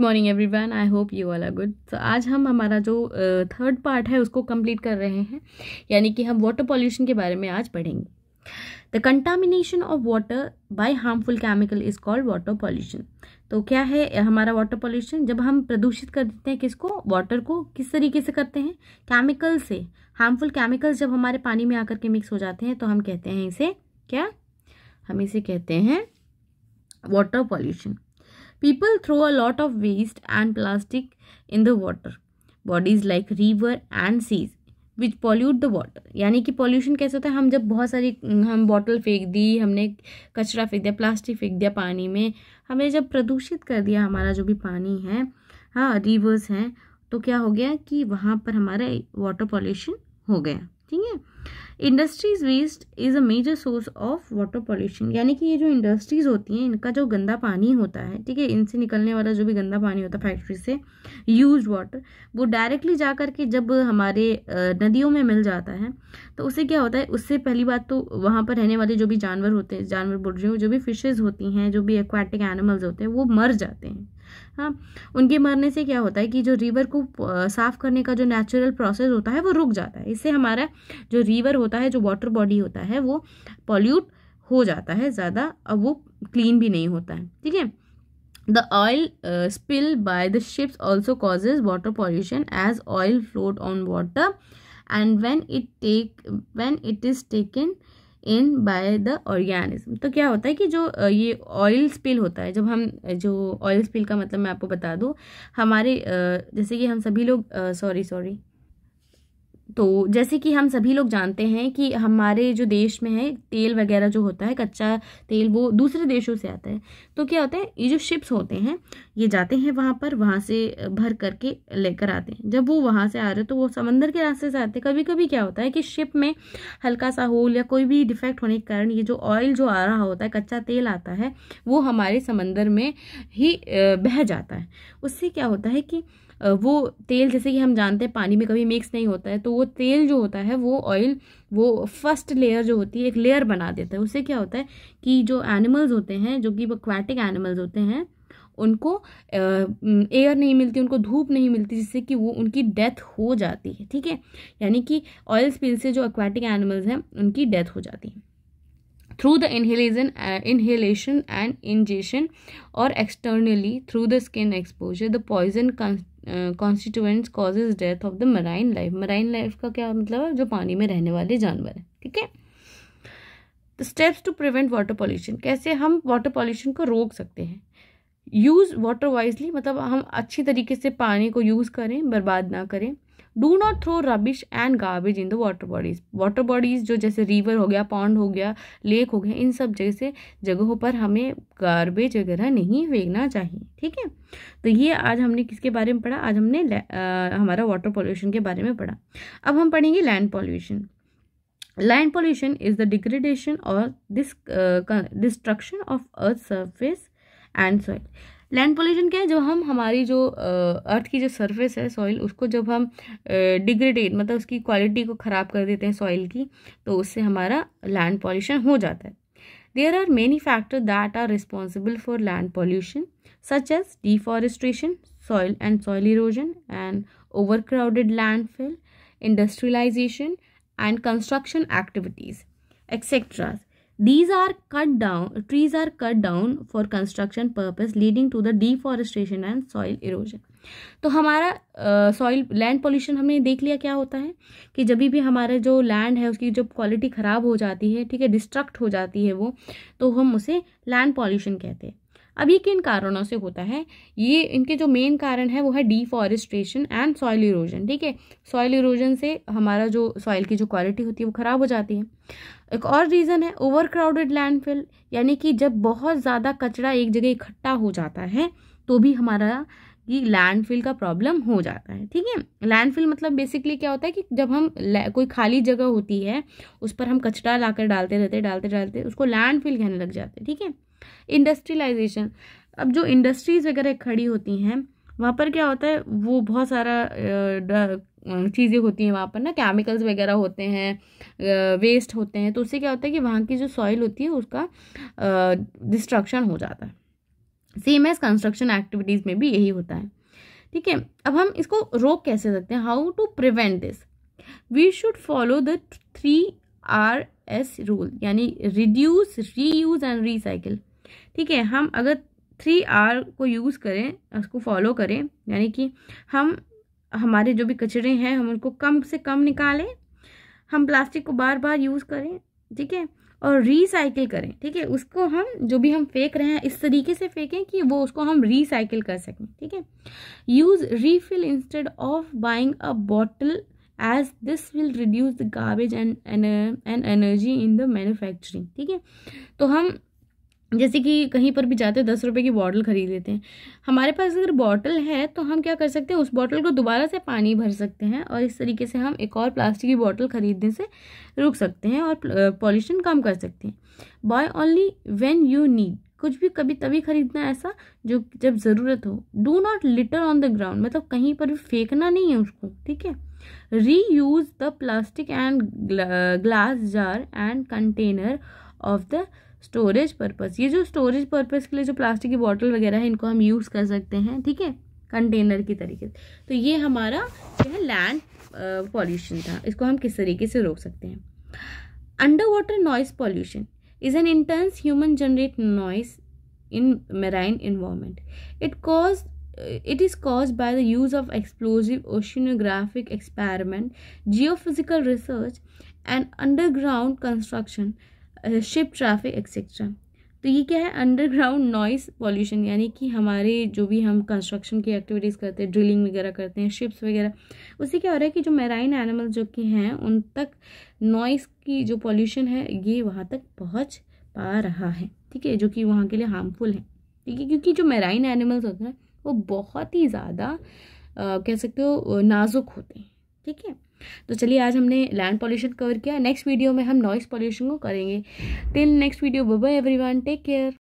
Morning everyone I hope you all are good तो आज हम हमारा जो थर्ड uh, पार्ट है उसको कंप्लीट कर रहे हैं यानी कि हम वाटर पॉल्यूशन के बारे में आज पढ़ेंगे the contamination of water by harmful chemical is called water pollution तो क्या है हमारा वाटर पॉल्यूशन जब हम प्रदूषित कर देते हैं किसको वाटर को किस तरीके से करते हैं केमिकल से हार्मफुल केमिकल्स जब हमारे पानी में आकर के मिक्स हो जाते हैं तो हम कहते हैं इसे क्या हम इसे कहते हैं water pollution People throw a lot of waste and plastic in the water. Bodies like river and seas which pollute the water यानी कि पॉल्यूशन कैसे होता है हम जब बहुत सारी हम बॉटल फेंक दी हमने कचरा फेंक दिया प्लास्टिक फेंक दिया पानी में हमें जब प्रदूषित कर दिया हमारा जो भी पानी है हाँ रिवर्स हैं तो क्या हो गया कि वहाँ पर हमारा वाटर पॉल्यूशन हो गया ठीक है industries waste is a major source of water pollution यानी कि ये जो इंडस्ट्रीज़ होती हैं इनका जो गंदा पानी होता है ठीक है इनसे निकलने वाला जो भी गंदा पानी होता है फैक्ट्री से यूज वाटर वो डायरेक्टली जा कर के जब हमारे नदियों में मिल जाता है तो उससे क्या होता है उससे पहली बात तो वहाँ पर रहने वाले जो भी जानवर होते हैं जानवर बोल जो भी फिशेज़ होती हैं जो भी एक्वाटिक एनिमल्स होते हैं वो मर जाते हैं हाँ उनके मरने से क्या होता है कि जो रिवर को साफ़ करने का जो नेचुरल प्रोसेस होता है वो रुक जाता है इससे हमारा जो रिवर होता है जो वाटर बॉडी होता है वो पॉल्यूट हो जाता है ज़्यादा अब वो क्लीन भी नहीं होता है ठीक है the oil spill by the ships also causes water pollution as oil float on water and when it take when it is taken in by the organism तो क्या होता है कि जो ये ऑयल स्पिल होता है जब हम जो ऑयल स्पिल का मतलब मैं आपको बता दूँ हमारे जैसे कि हम सभी लोग सॉरी सॉरी तो जैसे कि हम सभी लोग जानते हैं कि हमारे जो देश में है तेल वगैरह जो होता है कच्चा तेल वो दूसरे देशों से आता है तो क्या होता है ये जो शिप्स होते हैं ये जाते हैं वहाँ पर वहाँ से भर करके लेकर आते हैं जब वो वहाँ से आ रहे तो वो समंदर के रास्ते से आते हैं कभी कभी क्या होता है कि शिप में हल्का सा होल या कोई भी डिफेक्ट होने के कारण ये जो ऑयल जो आ रहा होता है कच्चा तेल आता है वो हमारे समंदर में ही बह जाता है उससे क्या होता है कि वो तेल जैसे कि हम जानते हैं पानी में कभी मिक्स नहीं होता है तो वो तेल जो होता है वो ऑयल वो फर्स्ट लेयर जो होती है एक लेयर बना देता है उससे क्या होता है कि जो एनिमल्स होते हैं जो कि एक्वाटिक एनिमल्स होते हैं उनको एयर नहीं मिलती उनको धूप नहीं मिलती जिससे कि वो उनकी डेथ हो जाती है ठीक है यानी कि ऑयल स्पिल से जो एक्वाटिक एनिमल्स हैं उनकी डेथ हो जाती है through the inhalation inhalation and ingestion और externally through the skin exposure the poison constituents causes death of the marine life marine life का क्या मतलब है जो पानी में रहने वाले जानवर हैं ठीक है the steps to prevent water pollution कैसे हम वाटर पॉल्यूशन को रोक सकते हैं यूज़ वाटर वाइजली मतलब हम अच्छी तरीके से पानी को यूज़ करें बर्बाद ना करें do not throw rubbish and garbage in the water bodies water bodies जो जैसे रिवर हो गया पॉन्ड हो गया लेक हो गया इन सब जैसे जगहों पर हमें गार्बेज वगैरह नहीं फेंकना चाहिए ठीक है तो ये आज हमने किसके बारे में पढ़ा आज हमने आ, हमारा वाटर पॉल्यूशन के बारे में पढ़ा अब हम पढ़ेंगे land pollution land pollution is the degradation और destruction of earth surface and soil land pollution क्या है जब हम हमारी जो अर्थ की जो सरफेस है सॉइल उसको जब हम डिग्रेडेट मतलब उसकी क्वालिटी को ख़राब कर देते हैं सॉइल की तो उससे हमारा लैंड पॉल्यूशन हो जाता है there are many factor that are responsible for land pollution such as deforestation soil and soil erosion and overcrowded landfill industrialisation and construction activities etcetera these are cut down trees are cut down for construction purpose leading to the deforestation and soil erosion तो हमारा soil land pollution हमने देख लिया क्या होता है कि जब भी हमारा जो लैंड है उसकी जो क्वालिटी ख़राब हो जाती है ठीक है डिस्ट्रक्ट हो जाती है वो तो हम उसे लैंड पॉल्यूशन कहते हैं अब ये किन कारणों से होता है ये इनके जो मेन कारण है वो है डिफॉरेस्ट्रेशन एंड सॉयल इरोजन ठीक है सॉयल इरोजन से हमारा जो सॉइल की जो क्वालिटी होती है वो ख़राब हो जाती है एक और रीज़न है ओवर क्राउडेड लैंडफिल यानी कि जब बहुत ज़्यादा कचरा एक जगह इकट्ठा हो जाता है तो भी हमारा ये लैंडफिल का प्रॉब्लम हो जाता है ठीक है लैंडफिल मतलब बेसिकली क्या होता है कि जब हम कोई खाली जगह होती है उस पर हम कचरा लाकर डालते रहते डालते डालते उसको लैंडफिल कहने लग जाते हैं ठीक है इंडस्ट्रियलाइजेशन अब जो इंडस्ट्रीज़ वगैरह खड़ी होती हैं वहाँ पर क्या होता है वो बहुत सारा चीज़ें होती हैं वहाँ पर ना केमिकल्स वगैरह होते हैं वेस्ट होते हैं तो उससे क्या होता है कि वहाँ की जो सॉइल होती है उसका डिस्ट्रक्शन हो जाता है सेम एज कंस्ट्रक्शन एक्टिविटीज़ में भी यही होता है ठीक है अब हम इसको रोक कैसे सकते हैं how to prevent this we should follow the three R S rule यानी reduce reuse and recycle ठीक है हम अगर थ्री आर को यूज़ करें उसको फॉलो करें यानी कि हम हमारे जो भी कचरे हैं हम उनको कम से कम निकालें हम प्लास्टिक को बार बार यूज़ करें ठीक है और रिसाइकिल करें ठीक है उसको हम जो भी हम फेंक रहे हैं इस तरीके से फेंकें कि वो उसको हम रिसाइकिल कर सकें ठीक है use refill instead of buying a bottle as this will reduce the garbage and and energy in the manufacturing ठीक है तो हम जैसे कि कहीं पर भी जाते हैं दस रुपये की बॉटल ख़रीद लेते हैं हमारे पास अगर बॉटल है तो हम क्या कर सकते हैं उस बॉटल को दोबारा से पानी भर सकते हैं और इस तरीके से हम एक और प्लास्टिक की बॉटल ख़रीदने से रुक सकते हैं और पॉल्यूशन कम कर सकते हैं buy only when you need कुछ भी कभी तभी खरीदना ऐसा जो जब ज़रूरत हो do not litter on the ground मतलब कहीं पर भी फेंकना नहीं है उसको ठीक है reuse the plastic and glass jar and container of the storage purpose ये जो स्टोरेज पर्पस के लिए जो प्लास्टिक की बॉटल वगैरह है इनको हम यूज़ कर सकते हैं ठीक है कंटेनर की तरीके से तो ये हमारा जो है लैंड पॉल्यूशन था इसको हम किस तरीके से रोक सकते हैं underwater noise pollution is an intense human generate noise in marine environment it cause is cause by the use of explosive oceanographic oceanographic geophysical research and underground construction ship traffic etcetera तो ये क्या है underground noise pollution यानी कि हमारे जो भी हम कंस्ट्रक्शन की एक्टिविटीज़ करते हैं ड्रिलिंग वगैरह करते हैं शिप्स वगैरह उससे क्या हो रहा है कि जो मेराइन एनिमल जो कि हैं उन तक नॉइस की जो पॉल्यूशन है ये वहाँ तक पहुँच पा रहा है ठीक है जो कि वहाँ के लिए हार्मफुल है ठीक है क्योंकि जो मेराइन एनिमल्स होते हैं वो बहुत ही ज़्यादा कह सकते हो नाजुक होते हैं ठीक है तो चलिए आज हमने लैंड पॉल्यूशन कवर किया नेक्स्ट वीडियो में हम नॉइस पॉल्यूशन को करेंगे till next video bye everyone take care